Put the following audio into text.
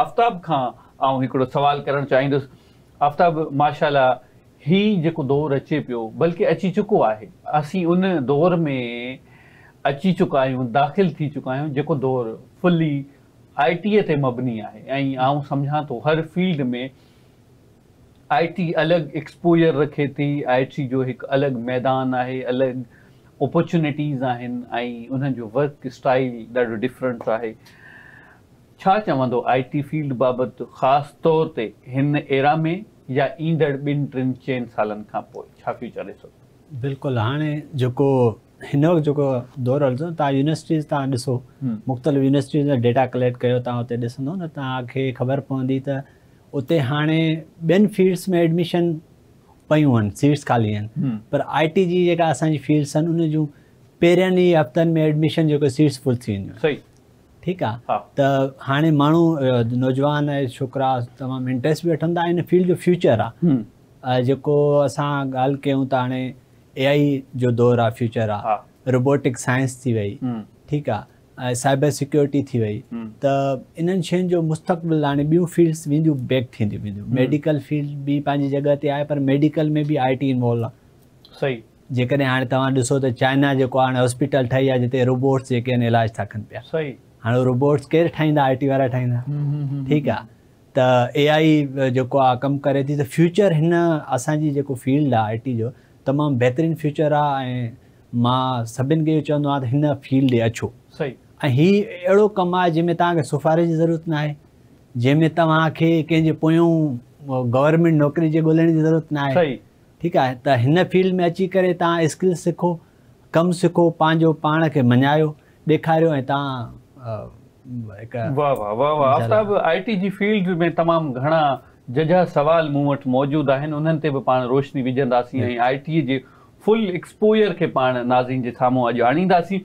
आफ़्तब खां ऐं हिकिड़ो सुवाल करणु चाहींदुसि आफ़्ताब माशाला ही जेको दौरु अचे पियो बल्कि अची चुको आहे असीं उन दौर में अची चुका आहियूं दाख़िल थी चुका आहियूं जेको दौरु फुली आई टीअ ते मबनी आहे ऐं आउं सम्झां थो हर फील्ड में आई टी अलॻि एक्सपोजर रखे थी आई टी जो हिकु अलॻि मैदान आहे अलॻि ऑपोर्चुनिटीज़ आहिनि ऐं उन्हनि जो वर्क स्टाइल ॾाढो डिफरेंट आहे છા ચવંદો આઈટી ફીલ્ડ બાબત ખાસ તોરતે હન એરામે يا ઈંદર બિન ટ્રેન ચેન સાલન કા પ છાફી ચલેસ બિલકુલ હાને જોકો હનક જોકો દોરલ તા યુનિવર્સિટી તા દસો મુક્તલ યુનિવર્સિટી ડેટા કલેક્ટ કયો તા ઓતે દસનો તા આખે ખબર પondi તા ઓતે હાને બિન ફીલ્ડ્સ મે એડમિશન પયન સીટ્સ ખાલી હન પર આઈટીજી જેકા આસન ફીલ્ડસ હન ઉને જો પેરની હફતન મે એડમિશન જોકો સીટ્સ ફૂલ થી સહી ठीकु आहे त हाणे माण्हू नौजवान ऐं छोकिरा तमामु इंट्रस्ट बि वठनि था फील्ड जो फ्यूचर आहे हम्म. जेको असां ॻाल्हि कयूं त हाणे ए आई जो दौरु आहे फ्यूचर आहे रोबोटिक साइंस थी वई हम्म. ठीकु आहे साइबर सिक्योरिटी थी वई हम्म. त इन्हनि शयुनि जो मुस्तक़बिल हाणे ॿियूं फील्ड्स वेंदियूं बैक थींदियूं वेंदियूं मेडिकल फील्ड बि पंहिंजी जॻह ते आहे पर मेडिकल में बि आई टी इन्वॉल्व आहे सही जेकॾहिं हाणे तव्हां ॾिसो त चाइना जेको हाणे हॉस्पिटल ठही आहे जिते रोबोट्स जेके आहिनि इलाज था कनि पिया सही हाँ रोबोट्स केर ठाहींदा आई टी वारा ठाहींदा हम्म, हम्म, हम्म, ठीकु आहे त तो ए आई जो आहे कमु करे थी त तो फ्यूचर हिन असांजी जेको फील्ड आहे आई टी जो तमाम बेहतरीन फ्यूचर आहे मां सभिनि खे इहो चवंदो आहियां फील्ड अचो सही ऐं हीउ अहिड़ो कमु आहे जंहिंमें तव्हांखे सुफ़ारे जी ज़रूरत ना जैमें जंहिंमें तव्हांखे कंहिंजे पोयों गवर्नमेंट नौकिरी जे ॻोल्हण जी ज़रूरत न आहे ठीकु आहे त फील्ड में अची कर स्किल सीखो कम सीखो पंहिंजो पाण खे मञायो ॾेखारियो तमामु घणा जज़ा सवाल मूं वटि मौजूदु आहिनि उन्हनि ते बि पाण रोशनी विझंदासीं ऐं आई टी जे फुल एक्सपोयर खे पाण नाज़ीन जे साम्हूं अॼु आणींदासीं